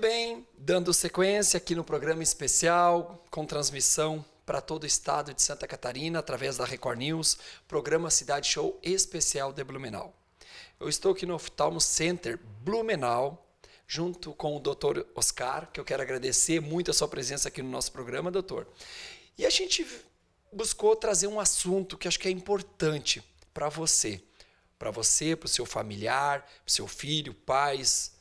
bem, dando sequência aqui no programa especial, com transmissão para todo o estado de Santa Catarina, através da Record News, programa Cidade Show especial de Blumenau. Eu estou aqui no Oftalmo Center Blumenau, junto com o doutor Oscar, que eu quero agradecer muito a sua presença aqui no nosso programa, doutor. E a gente buscou trazer um assunto que acho que é importante para você, para você, para o seu familiar, para o seu filho, pais,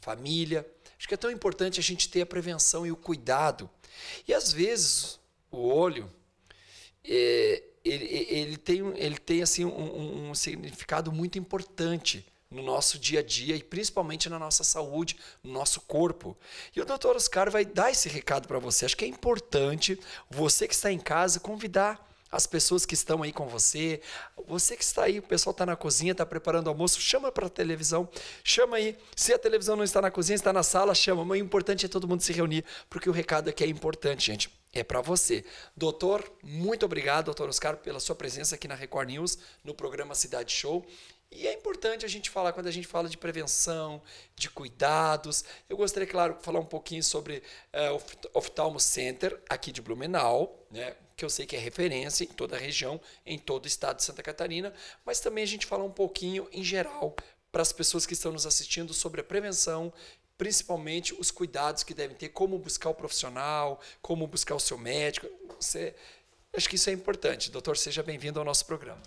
família, Acho que é tão importante a gente ter a prevenção e o cuidado. E às vezes o olho é, ele, ele, tem, ele tem assim um, um significado muito importante no nosso dia a dia e principalmente na nossa saúde, no nosso corpo. E o Dr. Oscar vai dar esse recado para você. Acho que é importante você que está em casa convidar as pessoas que estão aí com você, você que está aí, o pessoal está na cozinha, está preparando o almoço, chama para a televisão, chama aí. Se a televisão não está na cozinha, está na sala, chama. o importante é todo mundo se reunir, porque o recado aqui é importante, gente. É para você. Doutor, muito obrigado, doutor Oscar, pela sua presença aqui na Record News, no programa Cidade Show. E é importante a gente falar, quando a gente fala de prevenção, de cuidados. Eu gostaria, claro, de falar um pouquinho sobre eh, o Oftalmo Center aqui de Blumenau, né? que eu sei que é referência em toda a região, em todo o estado de Santa Catarina, mas também a gente falar um pouquinho em geral para as pessoas que estão nos assistindo sobre a prevenção principalmente os cuidados que devem ter, como buscar o profissional, como buscar o seu médico. Você, acho que isso é importante. Doutor, seja bem-vindo ao nosso programa.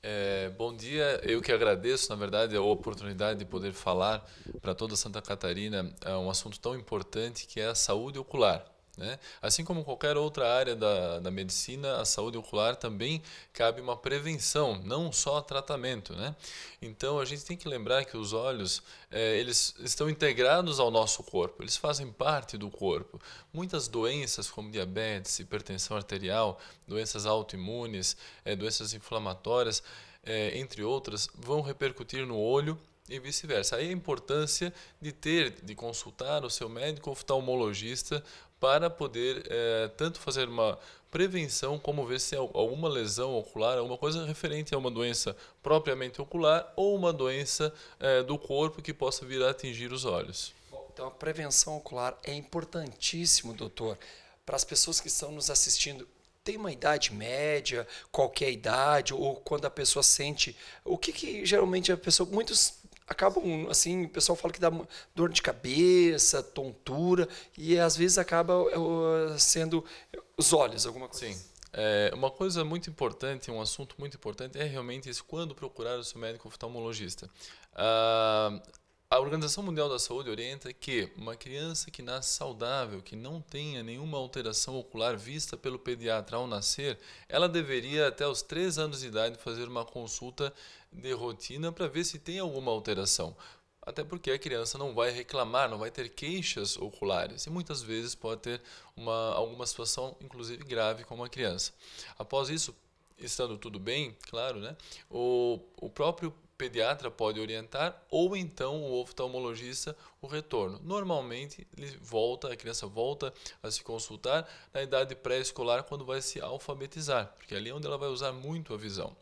É, bom dia, eu que agradeço, na verdade, a oportunidade de poder falar para toda Santa Catarina é, um assunto tão importante que é a saúde ocular. Né? Assim como qualquer outra área da, da medicina, a saúde ocular também cabe uma prevenção, não só tratamento. Né? Então a gente tem que lembrar que os olhos é, eles estão integrados ao nosso corpo, eles fazem parte do corpo. Muitas doenças como diabetes, hipertensão arterial, doenças autoimunes, é, doenças inflamatórias, é, entre outras, vão repercutir no olho e vice-versa. Aí a importância de ter, de consultar o seu médico oftalmologista para poder é, tanto fazer uma prevenção como ver se é alguma lesão ocular, alguma coisa referente a uma doença propriamente ocular ou uma doença é, do corpo que possa vir a atingir os olhos. então a prevenção ocular é importantíssimo, doutor. Para as pessoas que estão nos assistindo, tem uma idade média, qualquer idade, ou quando a pessoa sente. O que, que geralmente a pessoa. Muitos acabam assim, o pessoal fala que dá dor de cabeça, tontura e às vezes acaba eh, sendo eh, os olhos, alguma coisa. Sim. Assim. É, uma coisa muito importante, um assunto muito importante é realmente esse, quando procurar o seu médico oftalmologista. Ah, a Organização Mundial da Saúde orienta que uma criança que nasce saudável, que não tenha nenhuma alteração ocular vista pelo pediatra ao nascer, ela deveria até os 3 anos de idade fazer uma consulta de rotina para ver se tem alguma alteração. Até porque a criança não vai reclamar, não vai ter queixas oculares e muitas vezes pode ter uma, alguma situação, inclusive grave, com uma criança. Após isso, estando tudo bem, claro, né? O, o próprio pediatra pode orientar ou então o oftalmologista o retorno. Normalmente ele volta, a criança volta a se consultar na idade pré-escolar quando vai se alfabetizar, porque ali é onde ela vai usar muito a visão.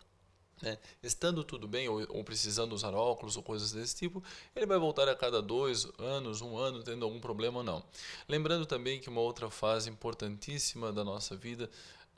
Né? Estando tudo bem ou, ou, precisando usar óculos ou coisas desse tipo, ele vai voltar a cada dois anos, um ano, tendo algum problema ou não. Lembrando também que uma outra fase importantíssima da nossa vida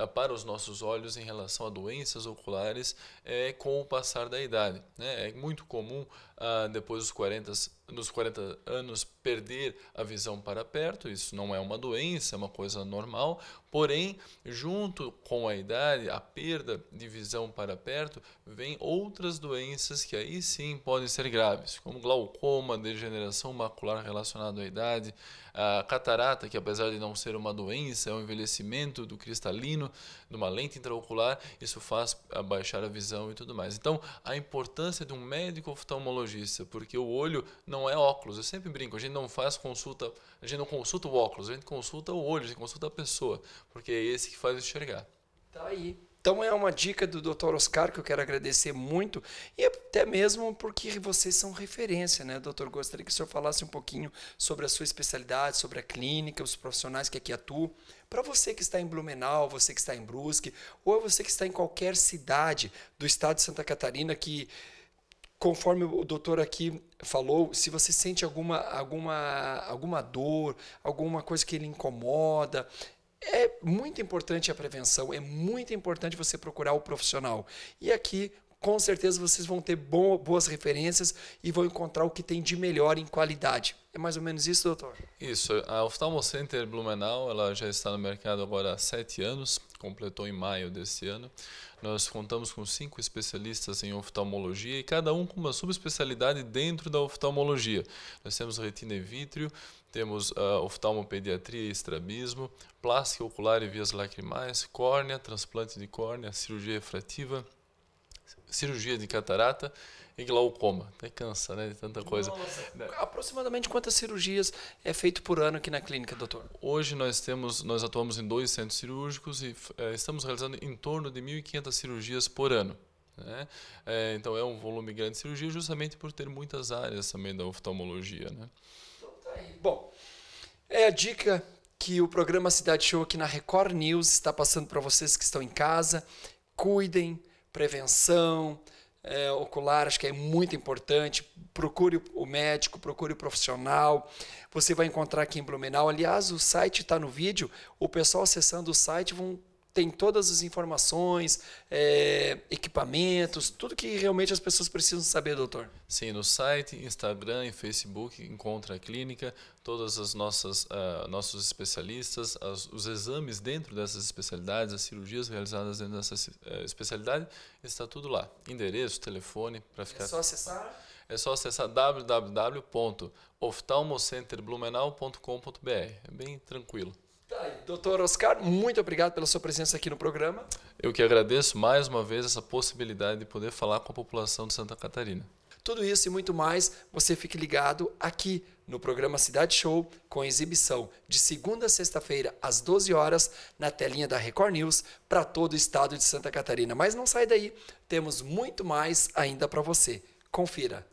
para os nossos olhos em relação a doenças oculares é, com o passar da idade. Né? É muito comum ah, depois dos 40, nos 40 anos perder a visão para perto, isso não é uma doença, é uma coisa normal, porém, junto com a idade, a perda de visão para perto, vem outras doenças que aí sim podem ser graves, como glaucoma, degeneração macular relacionada à idade, a catarata, que apesar de não ser uma doença, é um envelhecimento do cristalino, de uma lente intraocular, isso faz abaixar a visão e tudo mais. Então, a importância de um médico oftalmologista, porque o olho não é óculos. Eu sempre brinco, a gente não faz consulta, a gente não consulta o óculos, a gente consulta o olho, a gente consulta a pessoa, porque é esse que faz enxergar. Tá aí. Então é uma dica do Dr. Oscar que eu quero agradecer muito e até mesmo porque vocês são referência, né, doutor? Gostaria que o senhor falasse um pouquinho sobre a sua especialidade, sobre a clínica, os profissionais que aqui atuam. Para você que está em Blumenau, você que está em Brusque, ou é você que está em qualquer cidade do estado de Santa Catarina que conforme o doutor aqui falou, se você sente alguma, alguma, alguma dor, alguma coisa que ele incomoda, é muito importante a prevenção, é muito importante você procurar o profissional. E aqui, com certeza, vocês vão ter boas referências e vão encontrar o que tem de melhor em qualidade. É mais ou menos isso, doutor? Isso. A Oftalmo Center Blumenau ela já está no mercado agora há sete anos completou em maio desse ano, nós contamos com cinco especialistas em oftalmologia e cada um com uma subespecialidade dentro da oftalmologia. Nós temos retina e vítreo, temos uh, oftalmopediatria e estrabismo, plástica ocular e vias lacrimais, córnea, transplante de córnea, cirurgia refrativa, cirurgia de catarata e glaucoma. Até né? cansa, né? De tanta coisa. Nossa. Aproximadamente quantas cirurgias é feito por ano aqui na clínica, doutor? Hoje nós temos, nós atuamos em dois centros cirúrgicos e é, estamos realizando em torno de 1.500 cirurgias por ano. Né? É, então é um volume grande de cirurgia justamente por ter muitas áreas também da oftalmologia. Né? Então, tá Bom, é a dica que o programa Cidade Show aqui na Record News está passando para vocês que estão em casa. Cuidem, prevenção é, ocular, acho que é muito importante. Procure o médico, procure o profissional. Você vai encontrar aqui em Blumenau. Aliás, o site está no vídeo. O pessoal acessando o site vão tem todas as informações, é, equipamentos, tudo que realmente as pessoas precisam saber, doutor. Sim, no site, Instagram e Facebook encontra a clínica, todas as nossas uh, nossos especialistas, as, os exames dentro dessas especialidades, as cirurgias realizadas dentro dessa uh, especialidade, está tudo lá. Endereço, telefone, para é ficar. É só acessar. É só acessar www.oftalmocenterblumenau.com.br. É bem tranquilo. Doutor Oscar, muito obrigado pela sua presença aqui no programa. Eu que agradeço mais uma vez essa possibilidade de poder falar com a população de Santa Catarina. Tudo isso e muito mais, você fique ligado aqui no programa Cidade Show, com exibição de segunda a sexta-feira, às 12 horas, na telinha da Record News, para todo o estado de Santa Catarina. Mas não sai daí, temos muito mais ainda para você. Confira.